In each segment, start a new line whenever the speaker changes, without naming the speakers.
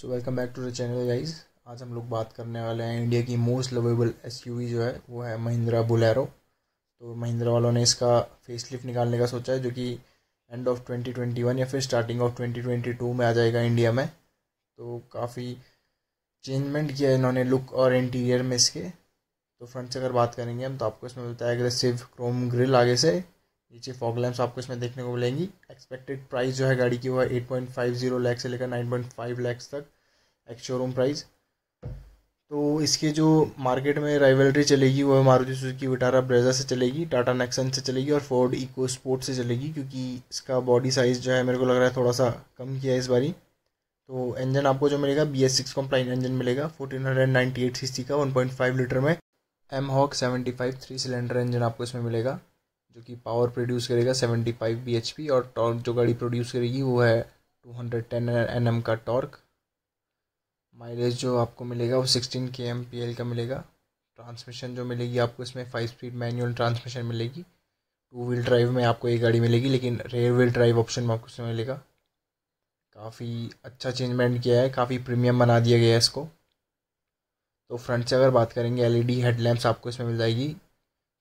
so welcome back to the channel guys आज हम लोग बात करने वाले हैं इंडिया की मोस्ट लवेबल एस जो है वो है महिंद्रा बुलेरो तो महिंद्रा वालों ने इसका फेस लिफ्ट निकालने का सोचा है जो कि एंड ऑफ 2021 या फिर स्टार्टिंग ऑफ 2022 में आ जाएगा इंडिया में तो काफ़ी चेंजमेंट किया है इन्होंने लुक और इंटीरियर में इसके तो फ्रंट से अगर बात करेंगे हम तो आपको इसमें मिलता है एग्रेसिव क्रोम ग्रिल आगे से नीचे फॉग लैम्प्स आपको इसमें देखने को मिलेंगी एक्सपेक्टेड प्राइस जो है गाड़ी की वो है eight point five zero lakh से लेकर नाइन पॉइंट फाइव लैक्स तक एक्स शोरूम प्राइस तो इसके जो मार्केट में राइवलरी चलेगी वो मारुति सुजुकी विटारा ब्रेजा से चलेगी टाटा नेक्सन से चलेगी और फोर्ड इको स्पोर्ट से चलेगी क्योंकि इसका बॉडी साइज़ जो है मेरे को लग रहा है थोड़ा सा कम किया है इस बारी तो इंजन आपको जो मिलेगा B S six compliant engine मिलेगा fourteen hundred ninety eight C C का वन पॉइंट फाइव लीटर में M hawk seventy five three cylinder engine आपको इसमें मिलेगा जो कि पावर प्रोड्यूस करेगा 75 bhp और टॉर्क जो गाड़ी प्रोड्यूस करेगी वो है 210 nm का टॉर्क माइलेज जो आपको मिलेगा वो 16 के का मिलेगा ट्रांसमिशन जो मिलेगी आपको इसमें फाइव स्पीड मैनुअल ट्रांसमिशन मिलेगी टू व्हील ड्राइव में आपको ये गाड़ी मिलेगी लेकिन रेयर व्हील ड्राइव ऑप्शन में आपको इसमें मिलेगा काफ़ी अच्छा चेंजमेंट किया है काफ़ी प्रीमियम बना दिया गया है इसको तो फ्रंट से अगर बात करेंगे एलईडी हेडलैम्प्स e आपको इसमें मिल जाएगी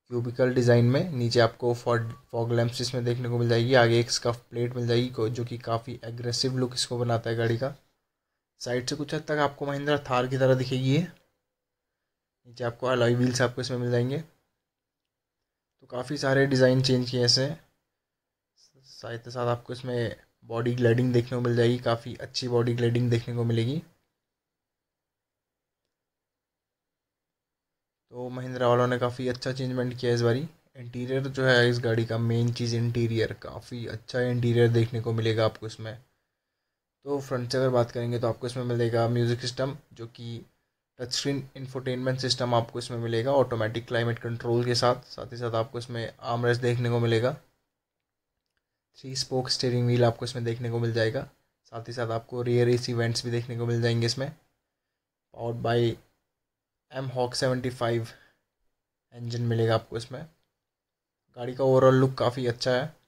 क्यूबिकल डिज़ाइन में नीचे आपको फॉग फॉग लैम्प्स इसमें देखने को मिल जाएगी आगे एक स्कफ प्लेट मिल जाएगी जो कि काफ़ी एग्रेसिव लुक इसको बनाता है गाड़ी का साइड से कुछ हद तक आपको महिंद्रा थार की तरह दिखेगी ये नीचे आपको अलॉय व्हील्स आपको इसमें मिल जाएंगे तो काफ़ी सारे डिज़ाइन चेंज किए ऐसे साथ साथ आपको इसमें बॉडी ग्लाइडिंग देखने को मिल जाएगी काफ़ी अच्छी बॉडी ग्लाइडिंग देखने को मिलेगी तो महिंद्रा वालों ने काफ़ी अच्छा चेंजमेंट किया इस बारी इंटीरियर जो है इस गाड़ी का मेन चीज़ इंटीरियर काफ़ी अच्छा इंटीरियर देखने को मिलेगा आपको इसमें तो फ्रंट से अगर बात करेंगे तो आपको इसमें मिलेगा म्यूज़िक सिस्टम जो कि टच स्क्रीन इंफोटेनमेंट सिस्टम आपको इसमें मिलेगा ऑटोमेटिक क्लाइमेट कंट्रोल के साथ साथ ही साथ आपको इसमें आमरेस देखने को मिलेगा थ्री स्पोक स्टेयरिंग व्हील आपको इसमें देखने को मिल जाएगा साथ ही साथ आपको रियर एसी वेंट्स भी देखने को मिल जाएंगे इसमें powered by M hawk seventy five engine मिलेगा आपको इसमें गाड़ी का ओवरऑल लुक काफ़ी अच्छा है